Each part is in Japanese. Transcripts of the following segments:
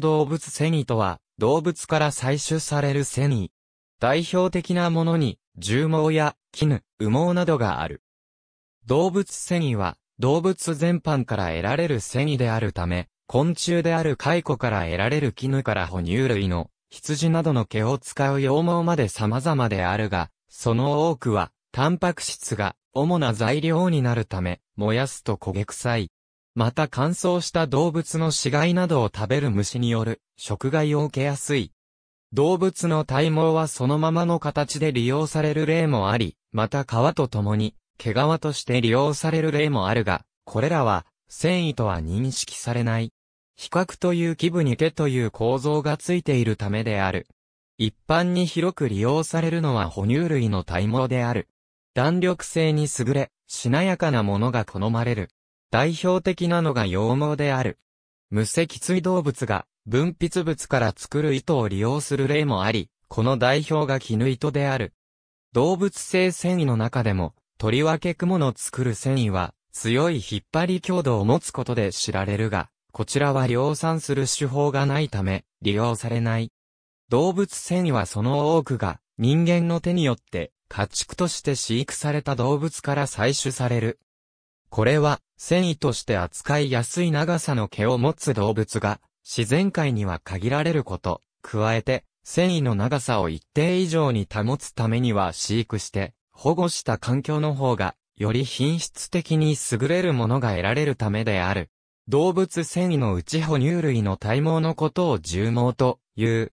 動物繊維とは、動物から採取される繊維。代表的なものに、重毛や絹、羽毛などがある。動物繊維は、動物全般から得られる繊維であるため、昆虫である蚕から得られる絹から哺乳類の羊などの毛を使う羊毛まで様々であるが、その多くは、タンパク質が主な材料になるため、燃やすと焦げ臭い。また乾燥した動物の死骸などを食べる虫による食害を受けやすい。動物の体毛はそのままの形で利用される例もあり、また皮と共に毛皮として利用される例もあるが、これらは繊維とは認識されない。比較という基部に毛という構造がついているためである。一般に広く利用されるのは哺乳類の体毛である。弾力性に優れ、しなやかなものが好まれる。代表的なのが羊毛である。無脊椎動物が分泌物から作る糸を利用する例もあり、この代表が絹糸である。動物性繊維の中でも、とりわけ蛛の作る繊維は、強い引っ張り強度を持つことで知られるが、こちらは量産する手法がないため、利用されない。動物繊維はその多くが、人間の手によって、家畜として飼育された動物から採取される。これは、繊維として扱いやすい長さの毛を持つ動物が、自然界には限られること。加えて、繊維の長さを一定以上に保つためには飼育して、保護した環境の方が、より品質的に優れるものが得られるためである。動物繊維のうち哺乳類の体毛のことを重毛という。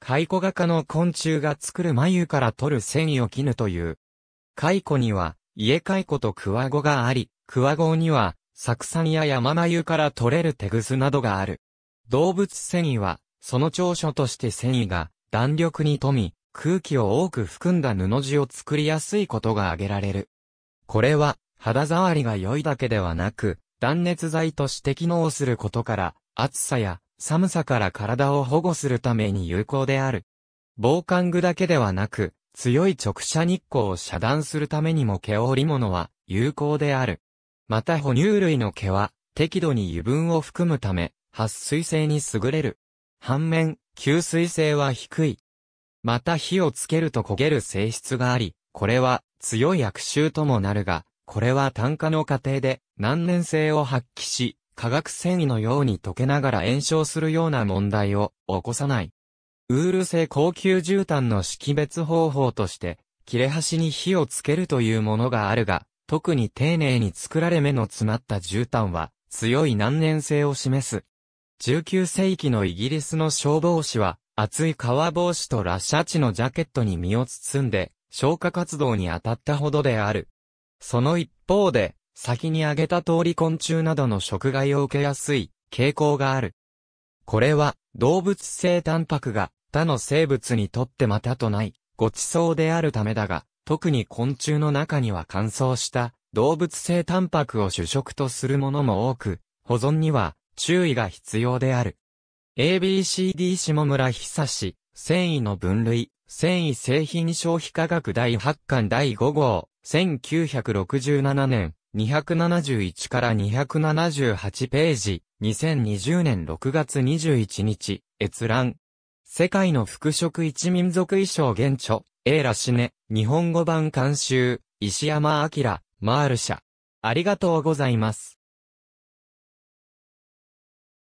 蚕画家の昆虫が作る眉から取る繊維を絹という。蚕には家子とクワゴがあり、クワゴには、酢酸や山眉から取れる手ぐすなどがある。動物繊維は、その長所として繊維が弾力に富み、空気を多く含んだ布地を作りやすいことが挙げられる。これは、肌触りが良いだけではなく、断熱材として機能することから、暑さや寒さから体を保護するために有効である。防寒具だけではなく、強い直射日光を遮断するためにも毛織物は有効である。また哺乳類の毛は適度に油分を含むため、撥水性に優れる。反面、吸水性は低い。また火をつけると焦げる性質があり、これは強い悪臭ともなるが、これは炭化の過程で難燃性を発揮し、化学繊維のように溶けながら炎症するような問題を起こさない。ウール製高級絨毯の識別方法として、切れ端に火をつけるというものがあるが、特に丁寧に作られ目の詰まった絨毯は、強い難燃性を示す。19世紀のイギリスの消防士は、厚い革帽子とラシャチのジャケットに身を包んで、消火活動に当たったほどである。その一方で、先に挙げた通り昆虫などの食害を受けやすい傾向がある。これは動物性タンパクが他の生物にとってまたとない、ご馳走であるためだが、特に昆虫の中には乾燥した動物性タンパクを主食とするものも多く、保存には注意が必要である。ABCD 下村久志、繊維の分類、繊維製品消費科学第8巻第5号、1967年、271から278ページ、2020年6月21日、閲覧、世界の服飾一民族衣装現著、エーラシネ、日本語版監修、石山明、マール社。ありがとうございます。